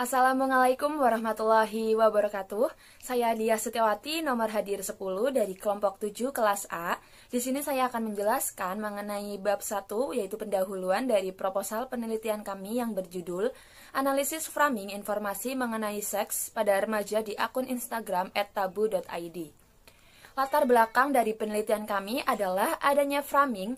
Assalamualaikum warahmatullahi wabarakatuh. Saya Dia Setiawati, nomor hadir 10 dari kelompok 7 kelas A. Di sini saya akan menjelaskan mengenai bab 1 yaitu pendahuluan dari proposal penelitian kami yang berjudul Analisis Framing Informasi Mengenai Seks pada Remaja di akun Instagram @tabu.id. Latar belakang dari penelitian kami adalah adanya framing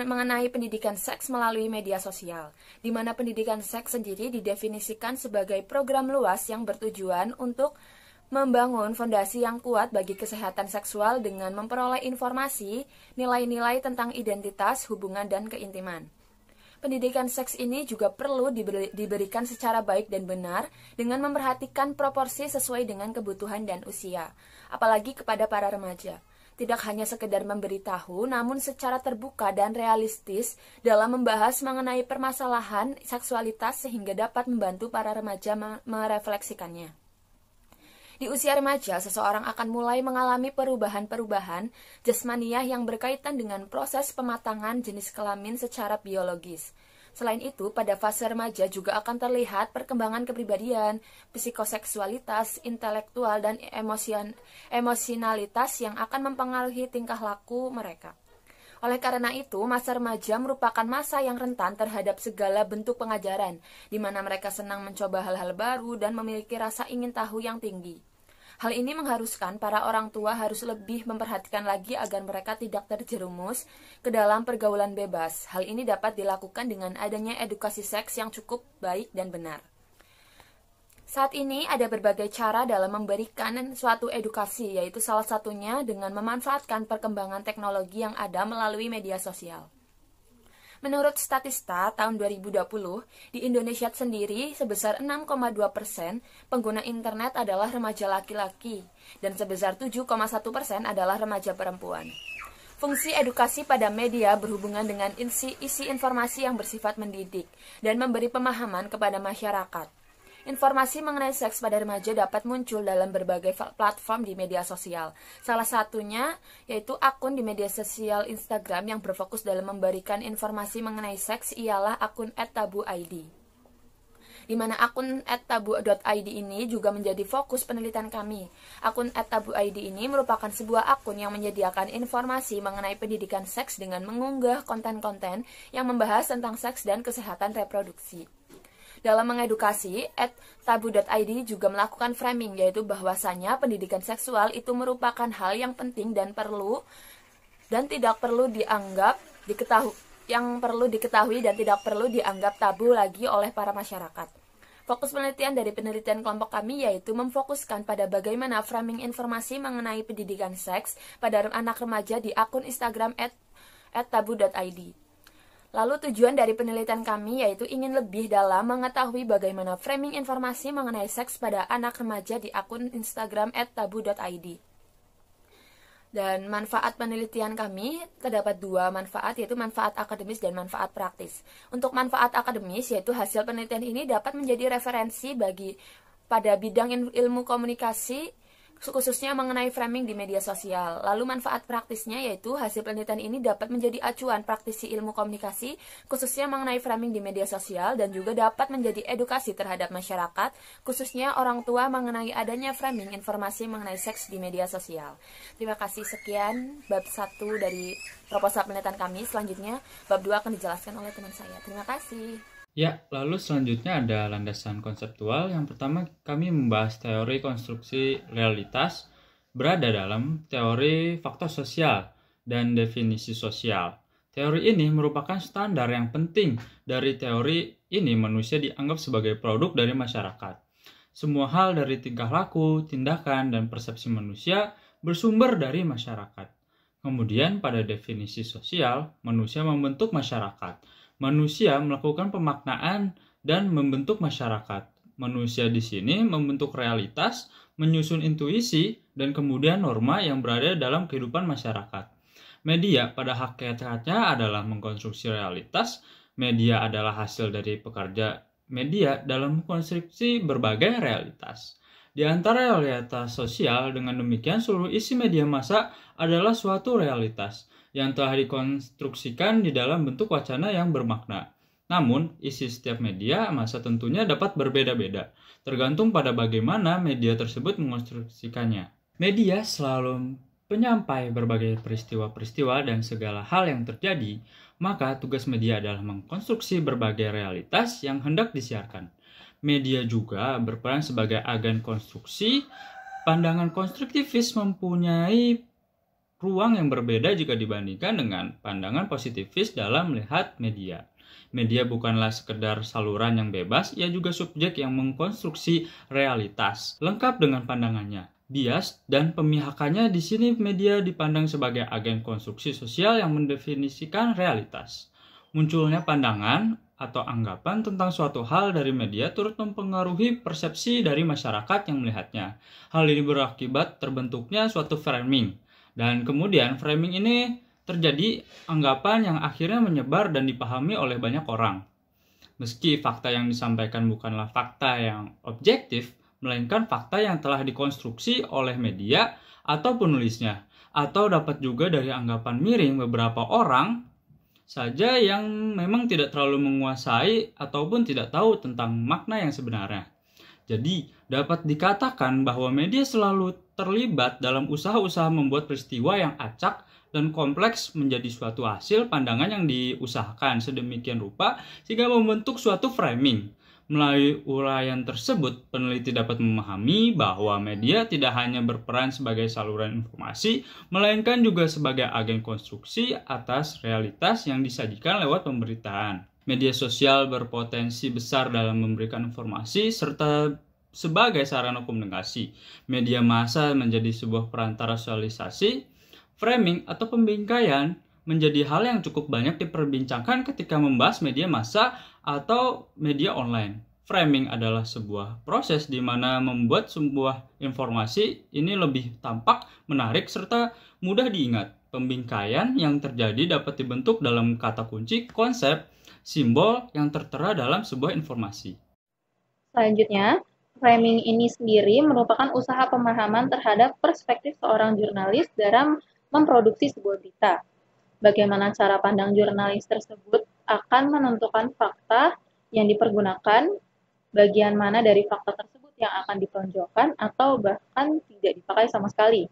mengenai pendidikan seks melalui media sosial, di mana pendidikan seks sendiri didefinisikan sebagai program luas yang bertujuan untuk membangun fondasi yang kuat bagi kesehatan seksual dengan memperoleh informasi, nilai-nilai tentang identitas, hubungan, dan keintiman. Pendidikan seks ini juga perlu diberikan secara baik dan benar dengan memperhatikan proporsi sesuai dengan kebutuhan dan usia, apalagi kepada para remaja tidak hanya sekedar memberitahu, namun secara terbuka dan realistis dalam membahas mengenai permasalahan seksualitas sehingga dapat membantu para remaja merefleksikannya. Di usia remaja, seseorang akan mulai mengalami perubahan-perubahan jasmaniah yang berkaitan dengan proses pematangan jenis kelamin secara biologis. Selain itu, pada fase remaja juga akan terlihat perkembangan kepribadian, psikoseksualitas, intelektual, dan emosian, emosionalitas yang akan mempengaruhi tingkah laku mereka. Oleh karena itu, masa remaja merupakan masa yang rentan terhadap segala bentuk pengajaran, di mana mereka senang mencoba hal-hal baru dan memiliki rasa ingin tahu yang tinggi. Hal ini mengharuskan para orang tua harus lebih memperhatikan lagi agar mereka tidak terjerumus ke dalam pergaulan bebas. Hal ini dapat dilakukan dengan adanya edukasi seks yang cukup baik dan benar. Saat ini ada berbagai cara dalam memberikan suatu edukasi, yaitu salah satunya dengan memanfaatkan perkembangan teknologi yang ada melalui media sosial. Menurut Statista tahun 2020, di Indonesia sendiri sebesar 6,2 persen pengguna internet adalah remaja laki-laki dan sebesar 7,1 persen adalah remaja perempuan. Fungsi edukasi pada media berhubungan dengan isi, isi informasi yang bersifat mendidik dan memberi pemahaman kepada masyarakat. Informasi mengenai seks pada remaja dapat muncul dalam berbagai platform di media sosial. Salah satunya yaitu akun di media sosial Instagram yang berfokus dalam memberikan informasi mengenai seks ialah akun @tabuid di mana akun @tabu.id ini juga menjadi fokus penelitian kami. Akun @tabu.id ini merupakan sebuah akun yang menyediakan informasi mengenai pendidikan seks dengan mengunggah konten-konten yang membahas tentang seks dan kesehatan reproduksi. Dalam mengedukasi, at tabu.id juga melakukan framing, yaitu bahwasannya pendidikan seksual itu merupakan hal yang penting dan perlu dan tidak perlu dianggap diketahui yang perlu diketahui dan tidak perlu dianggap tabu lagi oleh para masyarakat. Fokus penelitian dari penelitian kelompok kami yaitu memfokuskan pada bagaimana framing informasi mengenai pendidikan seks pada anak remaja di akun Instagram at, at tabu.id. Lalu tujuan dari penelitian kami yaitu ingin lebih dalam mengetahui bagaimana framing informasi mengenai seks pada anak remaja di akun Instagram @tabu.id. Dan manfaat penelitian kami terdapat dua manfaat yaitu manfaat akademis dan manfaat praktis. Untuk manfaat akademis yaitu hasil penelitian ini dapat menjadi referensi bagi pada bidang ilmu komunikasi khususnya mengenai framing di media sosial. Lalu manfaat praktisnya yaitu hasil penelitian ini dapat menjadi acuan praktisi ilmu komunikasi khususnya mengenai framing di media sosial dan juga dapat menjadi edukasi terhadap masyarakat khususnya orang tua mengenai adanya framing informasi mengenai seks di media sosial. Terima kasih sekian bab 1 dari proposal penelitian kami. Selanjutnya bab 2 akan dijelaskan oleh teman saya. Terima kasih. Ya, lalu selanjutnya ada landasan konseptual. Yang pertama, kami membahas teori konstruksi realitas berada dalam teori faktor sosial dan definisi sosial. Teori ini merupakan standar yang penting dari teori ini manusia dianggap sebagai produk dari masyarakat. Semua hal dari tingkah laku, tindakan, dan persepsi manusia bersumber dari masyarakat. Kemudian pada definisi sosial, manusia membentuk masyarakat manusia melakukan pemaknaan dan membentuk masyarakat. Manusia di sini membentuk realitas, menyusun intuisi, dan kemudian norma yang berada dalam kehidupan masyarakat. Media pada hakikatnya adalah mengkonstruksi realitas, media adalah hasil dari pekerja media dalam konstruksi berbagai realitas. Di antara realitas sosial, dengan demikian seluruh isi media massa adalah suatu realitas yang telah dikonstruksikan di dalam bentuk wacana yang bermakna. Namun, isi setiap media masa tentunya dapat berbeda-beda, tergantung pada bagaimana media tersebut mengonstruksikannya. Media selalu penyampai berbagai peristiwa-peristiwa dan segala hal yang terjadi, maka tugas media adalah mengkonstruksi berbagai realitas yang hendak disiarkan. Media juga berperan sebagai agen konstruksi. Pandangan konstruktivis mempunyai ruang yang berbeda jika dibandingkan dengan pandangan positivis dalam melihat media. Media bukanlah sekedar saluran yang bebas, ia juga subjek yang mengkonstruksi realitas, lengkap dengan pandangannya, bias, dan pemihakannya di sini media dipandang sebagai agen konstruksi sosial yang mendefinisikan realitas. Munculnya pandangan atau anggapan tentang suatu hal dari media turut mempengaruhi persepsi dari masyarakat yang melihatnya. Hal ini berakibat terbentuknya suatu framing, dan kemudian framing ini terjadi anggapan yang akhirnya menyebar dan dipahami oleh banyak orang. Meski fakta yang disampaikan bukanlah fakta yang objektif, melainkan fakta yang telah dikonstruksi oleh media atau penulisnya, atau dapat juga dari anggapan miring beberapa orang saja yang memang tidak terlalu menguasai ataupun tidak tahu tentang makna yang sebenarnya. Jadi, dapat dikatakan bahwa media selalu terlibat dalam usaha-usaha membuat peristiwa yang acak dan kompleks menjadi suatu hasil pandangan yang diusahakan sedemikian rupa sehingga membentuk suatu framing. Melalui uraian tersebut, peneliti dapat memahami bahwa media tidak hanya berperan sebagai saluran informasi, melainkan juga sebagai agen konstruksi atas realitas yang disajikan lewat pemberitaan media sosial berpotensi besar dalam memberikan informasi serta sebagai sarana komunikasi. Media massa menjadi sebuah perantara sosialisasi, framing atau pembingkaian menjadi hal yang cukup banyak diperbincangkan ketika membahas media massa atau media online framing adalah sebuah proses di mana membuat sebuah informasi ini lebih tampak, menarik, serta mudah diingat. Pembingkaian yang terjadi dapat dibentuk dalam kata kunci, konsep, simbol yang tertera dalam sebuah informasi. Selanjutnya, framing ini sendiri merupakan usaha pemahaman terhadap perspektif seorang jurnalis dalam memproduksi sebuah berita. Bagaimana cara pandang jurnalis tersebut akan menentukan fakta yang dipergunakan bagian mana dari fakta tersebut yang akan ditonjolkan atau bahkan tidak dipakai sama sekali.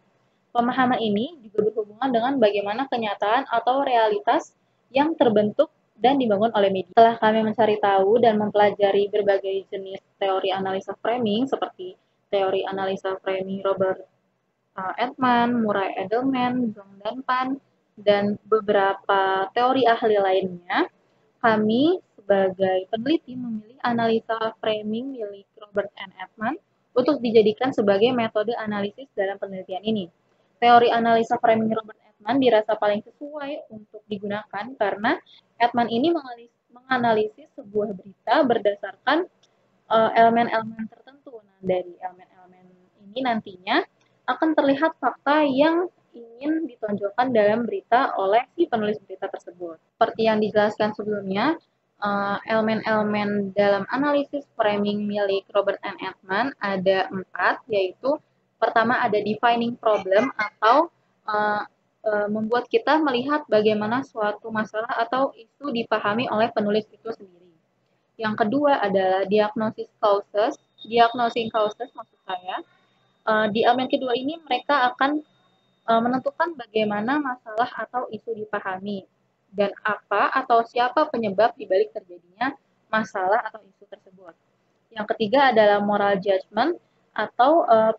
Pemahaman ini juga berhubungan dengan bagaimana kenyataan atau realitas yang terbentuk dan dibangun oleh media. Setelah kami mencari tahu dan mempelajari berbagai jenis teori analisa framing seperti teori analisa framing Robert Edman, eh, Murray Edelman, Jung Danpan, dan beberapa teori ahli lainnya, kami sebagai peneliti memilih analisa framing milik Robert N. Edman untuk dijadikan sebagai metode analisis dalam penelitian ini. Teori analisa framing Robert Edman dirasa paling sesuai untuk digunakan karena Edman ini menganalisis sebuah berita berdasarkan eh, elemen-elemen tertentu. Nah, dari elemen-elemen ini nantinya akan terlihat fakta yang ingin ditonjolkan dalam berita oleh si penulis berita tersebut. Seperti yang dijelaskan sebelumnya, Eh, elemen-elemen dalam analisis framing milik Robert N. Edman ada empat, yaitu pertama ada defining problem atau uh, uh, membuat kita melihat bagaimana suatu masalah atau isu dipahami oleh penulis itu sendiri. Yang kedua adalah diagnosis causes, diagnosing causes maksud saya. Uh, di elemen kedua ini mereka akan menentukan bagaimana masalah atau isu dipahami dan apa atau siapa penyebab dibalik terjadinya masalah atau isu tersebut. Yang ketiga adalah moral judgment atau uh,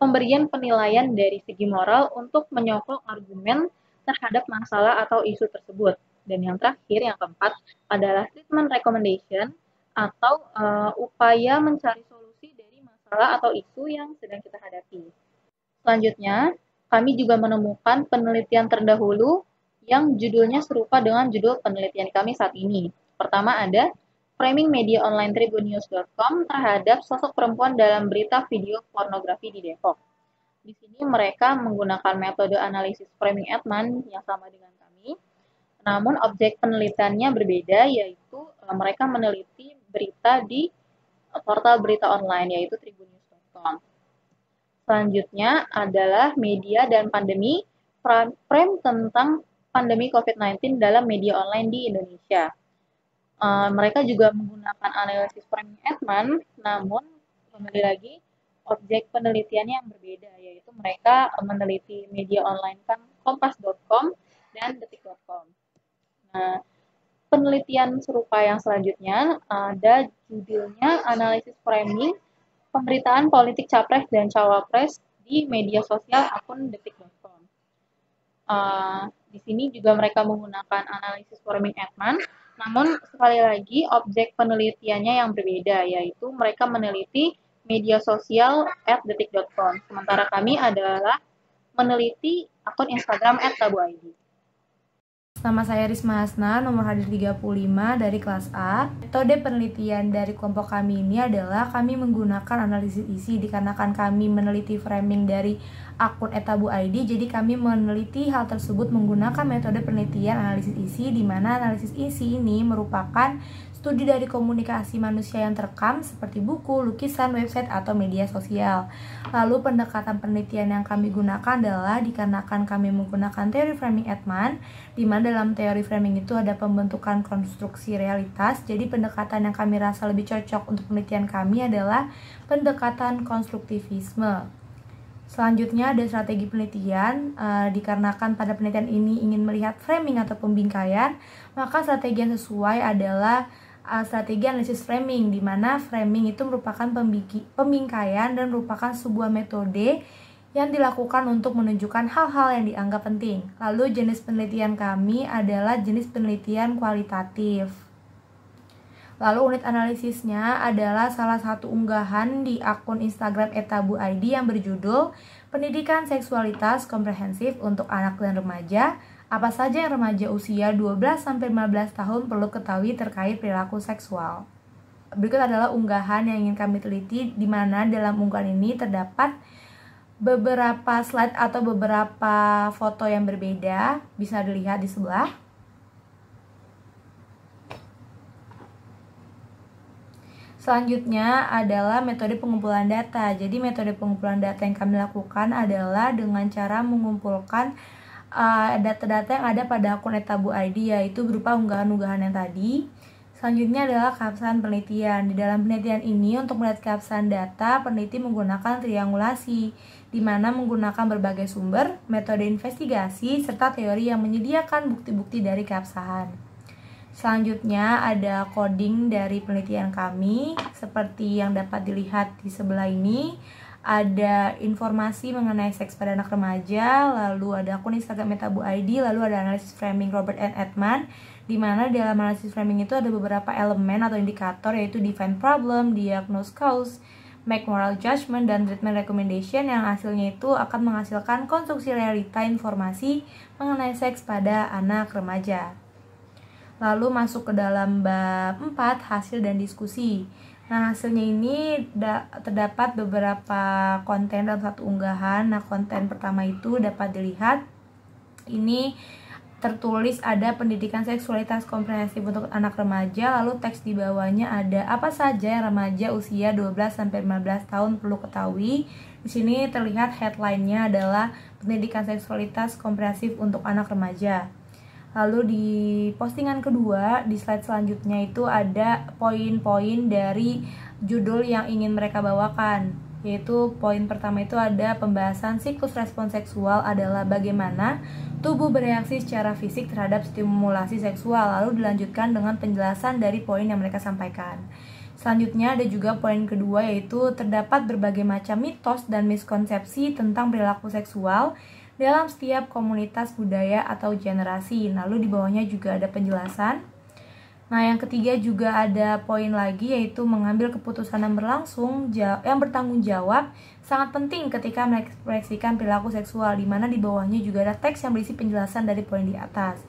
pemberian penilaian dari segi moral untuk menyokong argumen terhadap masalah atau isu tersebut. Dan yang terakhir, yang keempat, adalah treatment recommendation atau uh, upaya mencari solusi dari masalah atau isu yang sedang kita hadapi. Selanjutnya, kami juga menemukan penelitian terdahulu yang judulnya serupa dengan judul penelitian kami saat ini. Pertama ada framing media online tribunews.com terhadap sosok perempuan dalam berita video pornografi di Depok. Di sini mereka menggunakan metode analisis framing Edman yang sama dengan kami. Namun objek penelitiannya berbeda yaitu eh, mereka meneliti berita di eh, portal berita online yaitu tribunews.com. Selanjutnya adalah media dan pandemi frame tentang pandemi COVID-19 dalam media online di Indonesia. Uh, mereka juga menggunakan analisis framing Edman, namun kembali lagi objek penelitiannya yang berbeda, yaitu mereka meneliti media online kan kompas.com dan detik.com. Nah, penelitian serupa yang selanjutnya eh, ada judulnya analisis framing pemberitaan politik capres dan cawapres di media sosial akun detik.com. Uh, eh, di sini juga mereka menggunakan analisis forming Edman, namun sekali lagi objek penelitiannya yang berbeda, yaitu mereka meneliti media sosial at detik.com, sementara kami adalah meneliti akun Instagram at tabu ID. Nama saya Risma Hasna, nomor hadir 35 dari kelas A. Metode penelitian dari kelompok kami ini adalah kami menggunakan analisis isi dikarenakan kami meneliti framing dari akun Etabu ID. Jadi kami meneliti hal tersebut menggunakan metode penelitian analisis isi di mana analisis isi ini merupakan Studi dari komunikasi manusia yang terekam seperti buku, lukisan, website, atau media sosial. Lalu pendekatan penelitian yang kami gunakan adalah dikarenakan kami menggunakan teori framing Edman, di mana dalam teori framing itu ada pembentukan konstruksi realitas. Jadi pendekatan yang kami rasa lebih cocok untuk penelitian kami adalah pendekatan konstruktivisme. Selanjutnya ada strategi penelitian e, dikarenakan pada penelitian ini ingin melihat framing atau pembingkaian, maka strategi yang sesuai adalah uh, strategi analisis framing di mana framing itu merupakan pembingkaian dan merupakan sebuah metode yang dilakukan untuk menunjukkan hal-hal yang dianggap penting. Lalu jenis penelitian kami adalah jenis penelitian kualitatif. Lalu unit analisisnya adalah salah satu unggahan di akun Instagram Etabu ID yang berjudul Pendidikan Seksualitas Komprehensif untuk Anak dan Remaja apa saja yang remaja usia 12-15 tahun perlu ketahui terkait perilaku seksual? Berikut adalah unggahan yang ingin kami teliti, di mana dalam unggahan ini terdapat beberapa slide atau beberapa foto yang berbeda bisa dilihat di sebelah. Selanjutnya adalah metode pengumpulan data. Jadi metode pengumpulan data yang kami lakukan adalah dengan cara mengumpulkan Eh, data-data uh, yang ada pada akun Etabu ID yaitu berupa unggahan-unggahan yang tadi. Selanjutnya adalah keabsahan penelitian. Di dalam penelitian ini untuk melihat keabsahan data, peneliti menggunakan triangulasi, di mana menggunakan berbagai sumber, metode investigasi, serta teori yang menyediakan bukti-bukti dari keabsahan. Selanjutnya ada coding dari penelitian kami seperti yang dapat dilihat di sebelah ini ada informasi mengenai seks pada anak remaja, lalu ada akun Instagram Metabu ID, lalu ada analisis framing Robert N. Edman, di mana dalam analisis framing itu ada beberapa elemen atau indikator yaitu define problem, diagnose cause, make moral judgment, dan treatment recommendation yang hasilnya itu akan menghasilkan konstruksi realita informasi mengenai seks pada anak remaja. Lalu masuk ke dalam bab 4, hasil dan diskusi Nah, hasilnya ini terdapat beberapa konten dalam satu unggahan. Nah, konten pertama itu dapat dilihat ini tertulis ada pendidikan seksualitas komprehensif untuk anak remaja, lalu teks di bawahnya ada apa saja yang remaja usia 12 sampai 15 tahun perlu ketahui. Di sini terlihat headline-nya adalah pendidikan seksualitas komprehensif untuk anak remaja. Lalu di postingan kedua, di slide selanjutnya itu ada poin-poin dari judul yang ingin mereka bawakan. Yaitu poin pertama itu ada pembahasan siklus respon seksual adalah bagaimana tubuh bereaksi secara fisik terhadap stimulasi seksual. Lalu dilanjutkan dengan penjelasan dari poin yang mereka sampaikan. Selanjutnya ada juga poin kedua yaitu terdapat berbagai macam mitos dan miskonsepsi tentang perilaku seksual dalam setiap komunitas budaya atau generasi. Lalu di bawahnya juga ada penjelasan. Nah, yang ketiga juga ada poin lagi yaitu mengambil keputusan yang berlangsung yang bertanggung jawab sangat penting ketika mengekspresikan perilaku seksual di mana di bawahnya juga ada teks yang berisi penjelasan dari poin di atas.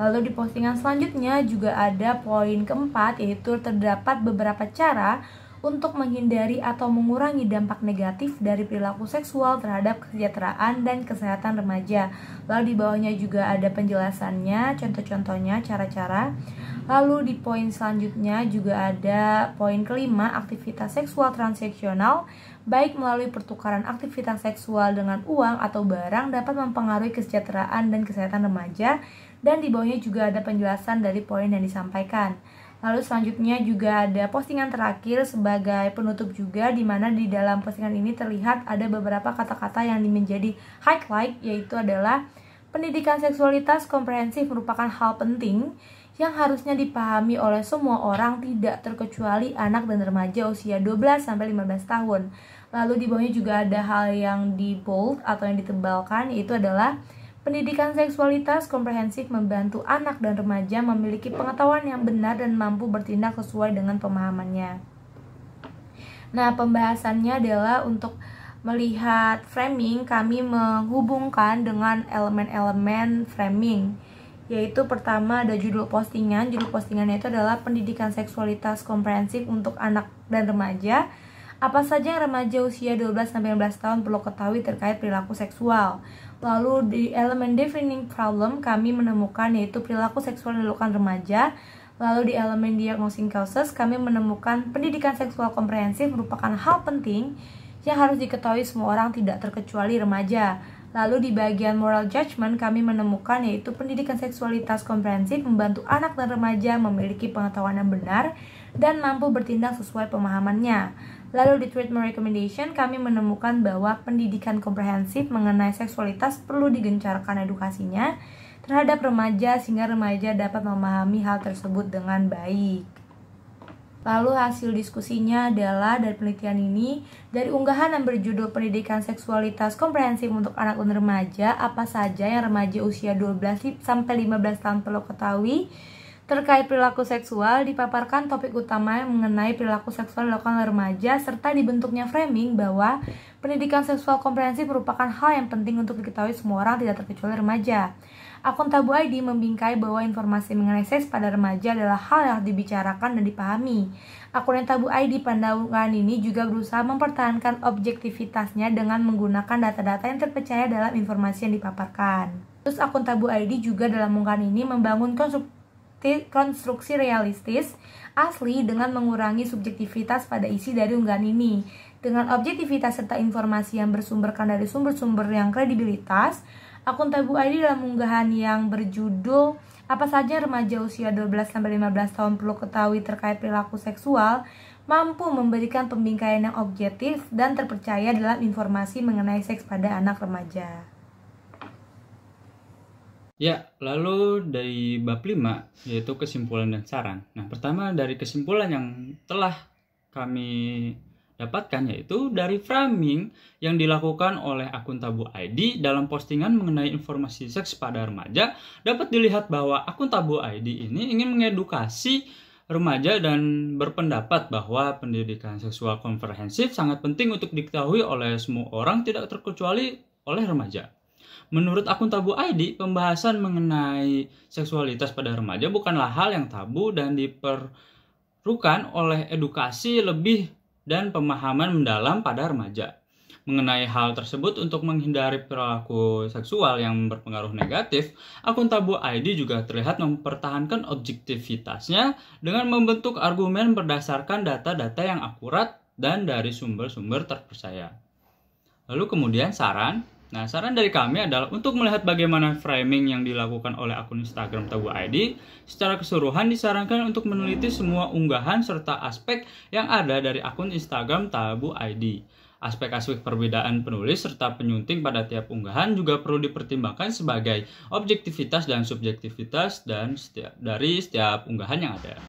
Lalu di postingan selanjutnya juga ada poin keempat yaitu terdapat beberapa cara untuk menghindari atau mengurangi dampak negatif dari perilaku seksual terhadap kesejahteraan dan kesehatan remaja. Lalu di bawahnya juga ada penjelasannya, contoh-contohnya, cara-cara. Lalu di poin selanjutnya juga ada poin kelima, aktivitas seksual transaksional, baik melalui pertukaran aktivitas seksual dengan uang atau barang dapat mempengaruhi kesejahteraan dan kesehatan remaja. Dan di bawahnya juga ada penjelasan dari poin yang disampaikan. Lalu selanjutnya juga ada postingan terakhir sebagai penutup juga di mana di dalam postingan ini terlihat ada beberapa kata-kata yang menjadi highlight yaitu adalah pendidikan seksualitas komprehensif merupakan hal penting yang harusnya dipahami oleh semua orang tidak terkecuali anak dan remaja usia 12 sampai 15 tahun. Lalu di bawahnya juga ada hal yang di bold atau yang ditebalkan yaitu adalah Pendidikan seksualitas komprehensif membantu anak dan remaja memiliki pengetahuan yang benar dan mampu bertindak sesuai dengan pemahamannya. Nah, pembahasannya adalah untuk melihat framing kami menghubungkan dengan elemen-elemen framing yaitu pertama ada judul postingan. Judul postingannya itu adalah pendidikan seksualitas komprehensif untuk anak dan remaja. Apa saja yang remaja usia 12 19 tahun perlu ketahui terkait perilaku seksual? Lalu di elemen defining problem kami menemukan yaitu perilaku seksual dilakukan remaja. Lalu di elemen diagnosing causes kami menemukan pendidikan seksual komprehensif merupakan hal penting yang harus diketahui semua orang tidak terkecuali remaja. Lalu di bagian moral judgment kami menemukan yaitu pendidikan seksualitas komprehensif membantu anak dan remaja memiliki pengetahuan yang benar dan mampu bertindak sesuai pemahamannya. Lalu di treatment recommendation kami menemukan bahwa pendidikan komprehensif mengenai seksualitas perlu digencarkan edukasinya terhadap remaja sehingga remaja dapat memahami hal tersebut dengan baik. Lalu hasil diskusinya adalah dari penelitian ini, dari unggahan yang berjudul Pendidikan Seksualitas Komprehensif untuk Anak dan Remaja, apa saja yang remaja usia 12 sampai 15 tahun perlu ketahui, Terkait perilaku seksual, dipaparkan topik utama mengenai perilaku seksual dilakukan oleh remaja serta dibentuknya framing bahwa pendidikan seksual komprehensif merupakan hal yang penting untuk diketahui semua orang tidak terkecuali remaja. Akun Tabu ID membingkai bahwa informasi mengenai seks pada remaja adalah hal yang dibicarakan dan dipahami. Akun yang Tabu ID pandangan ini juga berusaha mempertahankan objektivitasnya dengan menggunakan data-data yang terpercaya dalam informasi yang dipaparkan. Terus akun Tabu ID juga dalam ungkapan ini membangun konstruksi konstruksi realistis asli dengan mengurangi subjektivitas pada isi dari unggahan ini. Dengan objektivitas serta informasi yang bersumberkan dari sumber-sumber yang kredibilitas, akun Tabu ID dalam unggahan yang berjudul apa saja remaja usia 12-15 tahun perlu ketahui terkait perilaku seksual mampu memberikan pembingkaian yang objektif dan terpercaya dalam informasi mengenai seks pada anak remaja. Ya, lalu dari bab 5 yaitu kesimpulan dan saran. Nah, pertama dari kesimpulan yang telah kami dapatkan yaitu dari framing yang dilakukan oleh akun Tabu ID dalam postingan mengenai informasi seks pada remaja dapat dilihat bahwa akun Tabu ID ini ingin mengedukasi remaja dan berpendapat bahwa pendidikan seksual komprehensif sangat penting untuk diketahui oleh semua orang tidak terkecuali oleh remaja. Menurut akun Tabu ID, pembahasan mengenai seksualitas pada remaja bukanlah hal yang tabu dan diperlukan oleh edukasi lebih dan pemahaman mendalam pada remaja. Mengenai hal tersebut untuk menghindari perilaku seksual yang berpengaruh negatif, akun Tabu ID juga terlihat mempertahankan objektivitasnya dengan membentuk argumen berdasarkan data-data yang akurat dan dari sumber-sumber terpercaya. Lalu kemudian saran, Nah, saran dari kami adalah untuk melihat bagaimana framing yang dilakukan oleh akun Instagram Tabu ID, secara keseluruhan disarankan untuk meneliti semua unggahan serta aspek yang ada dari akun Instagram Tabu ID. Aspek-aspek perbedaan penulis serta penyunting pada tiap unggahan juga perlu dipertimbangkan sebagai objektivitas dan subjektivitas dan setiap, dari setiap unggahan yang ada.